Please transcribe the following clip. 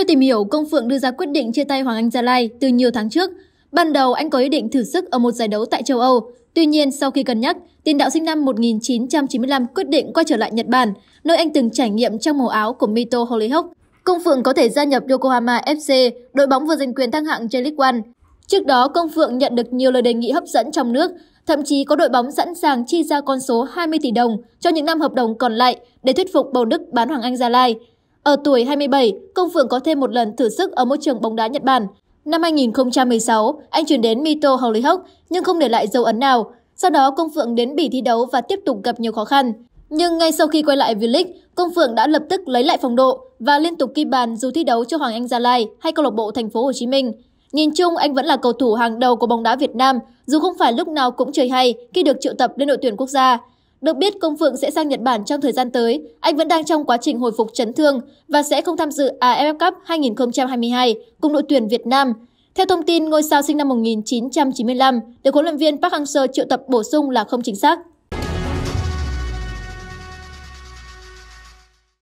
Theo tìm hiểu, Công Phượng đưa ra quyết định chia tay Hoàng Anh Gia Lai từ nhiều tháng trước. Ban đầu anh có ý định thử sức ở một giải đấu tại châu Âu. Tuy nhiên, sau khi cân nhắc, tiền đạo sinh năm 1995 quyết định quay trở lại Nhật Bản, nơi anh từng trải nghiệm trong màu áo của Mito Hollyhock. Công Phượng có thể gia nhập Yokohama FC, đội bóng vừa giành quyền thăng hạng J-League One. Trước đó, Công Phượng nhận được nhiều lời đề nghị hấp dẫn trong nước, thậm chí có đội bóng sẵn sàng chi ra con số 20 tỷ đồng cho những năm hợp đồng còn lại để thuyết phục bầu Đức bán Hoàng Anh Gia Lai. Ở tuổi 27, Công Phượng có thêm một lần thử sức ở môi trường bóng đá Nhật Bản. Năm 2016, anh chuyển đến Mito Hollyhock nhưng không để lại dấu ấn nào. Sau đó, Công Phượng đến Bỉ thi đấu và tiếp tục gặp nhiều khó khăn. Nhưng ngay sau khi quay lại V-League, Công Phượng đã lập tức lấy lại phong độ và liên tục ghi bàn dù thi đấu cho Hoàng Anh Gia Lai hay câu lạc bộ Thành phố Hồ Chí Minh. Nhìn chung, anh vẫn là cầu thủ hàng đầu của bóng đá Việt Nam, dù không phải lúc nào cũng chơi hay khi được triệu tập lên đội tuyển quốc gia. Được biết Công Phượng sẽ sang Nhật Bản trong thời gian tới, anh vẫn đang trong quá trình hồi phục chấn thương và sẽ không tham dự AFF Cup 2022 cùng đội tuyển Việt Nam. Theo thông tin, ngôi sao sinh năm 1995 được huấn luyện viên Park Hang-seo triệu tập bổ sung là không chính xác.